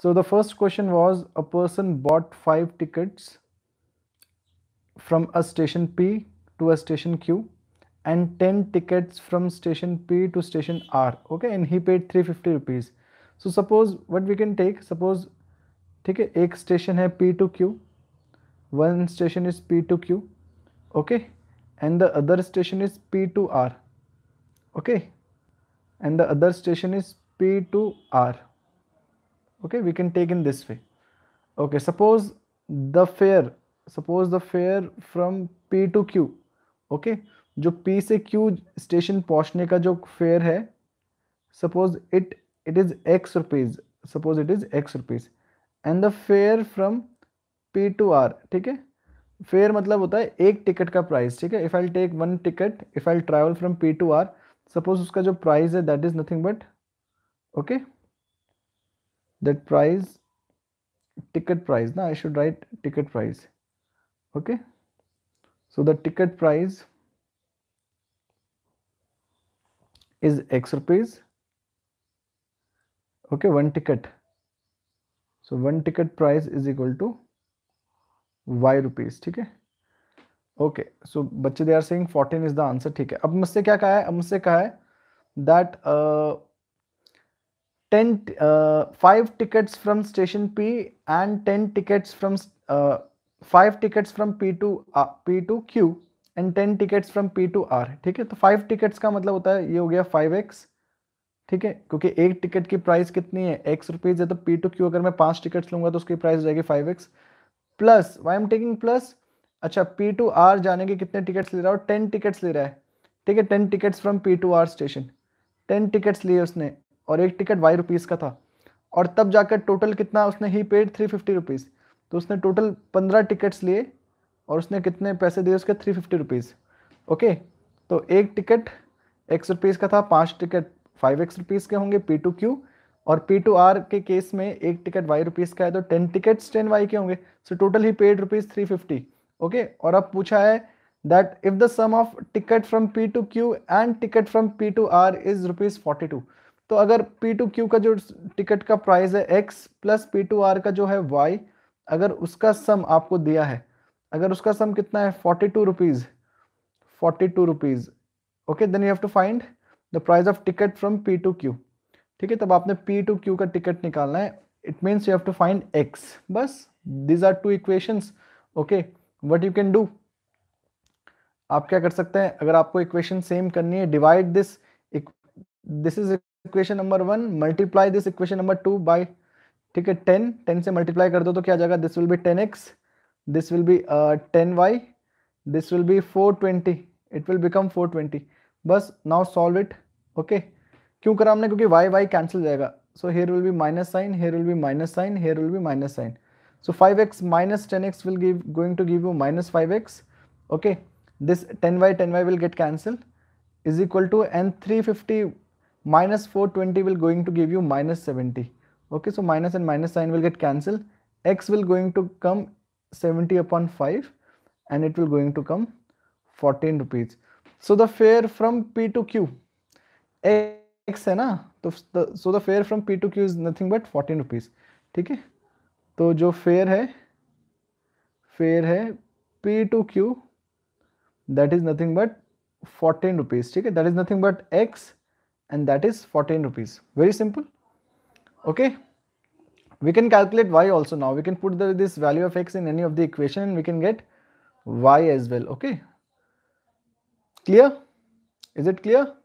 So the first question was a person bought five tickets from a station P to a station Q and 10 tickets from station P to station R okay and he paid 350 rupees so suppose what we can take suppose take है station station P to Q one station is P to Q okay and the other station is P to R okay and the other station is P to R okay we can take in this way okay suppose the fare suppose the fare from P to Q okay? जो P से Q station पहुंचने का जो fare है suppose it it is x rupees suppose it is x rupees and the fare from p to r ठीक है fair मतलब होता है एक टिकट का प्राइस ठीक है if I take one ticket if I travel from P to R suppose उसका जो प्राइस है that is nothing but okay that price ticket price ना I should write ticket price okay so the ticket price is X rupees okay one ticket so one ticket price is equal to Y rupees ठीक है okay so बच्चे they are saying fourteen is the answer ठीक है अब मुझसे क्या कहा है अब मुझसे कहा है that ten five tickets from station P and ten tickets from five tickets from P to P to Q and ten tickets from P to R ठीक है तो फाइव टिकट्स का मतलब होता है ये हो गया फाइव एक्स ठीक है क्योंकि एक टिकट की प्राइस कितनी है एक्स रुपीज़ है तो पी टू क्यू अगर मैं पांच टिकट्स लूंगा तो उसकी प्राइस जाएगी five X plus Y am taking plus अच्छा पी टू आर जाने के कितने टिकट्स ले रहा है टेन टिकट्स ले रहा है ठीक है ten tickets from P to R station ten tickets लिए उसने और एक टिकट वाई रुपीज़ का था और तब जाकर टोटल कितना उसने ही पेड थ्री फिफ्टी रुपीज़ तो उसने टोटल पंद्रह टिकट्स लिए और उसने कितने पैसे दिए उसके थ्री फिफ्टी रुपीज़ ओके तो एक टिकट एक्स रुपीज़ का था पाँच टिकट फाइव एक्स रुपीज़ के होंगे पी टू क्यू और पी टू आर के केस में एक टिकट वाई रुपीज़ का है तो टेन टिकट्स टेन वाई के होंगे सो टोटल ही paid rupees three fifty okay और अब पूछा है that if the sum of ticket from P to Q and ticket from P to R is rupees forty two तो अगर P to Q का जो टिकट का प्राइस है x plus P to R का जो है वाई अगर उसका सम आपको दिया है अगर उसका सम कितना है forty two rupees forty two rupees okay then you have to find the price of ticket from P to Q ठीक है तब आपने पी टू क्यू का टिकट निकालना है it means you have to find x बस these are two equations okay what you can do आप क्या कर सकते हैं अगर आपको इक्वेशन सेम करनी है divide this this is equation number one multiply this equation number two by ठीक है टेन टेन से मल्टीप्लाई कर दो तो क्या जाएगा this will be ten x this will be ten y this will be four twenty it will become four twenty बस now solve it okay क्यों करा हमने क्योंकि वाई वाई कैंसिल जाएगा so here will be minus sign here will be minus sign here will be minus sign so five x minus ten x will give going to give you minus five x okay this ten y ten y will get cancel is equal to an three fifty minus four twenty will going to give you minus seventy okay so minus and minus sign will get cancel x will going to come seventy upon five and it will going to come fourteen rupees so the fare from P to Q x है ना तो so the fare from P to Q is nothing but fourteen rupees ठीक है तो जो fare है fare है P to Q that is nothing but fourteen rupees ठीक है that is nothing but x and that is fourteen rupees very simple okay we can calculate y also now we can put this value of x in any of the equation and we can get y as well okay clear is it clear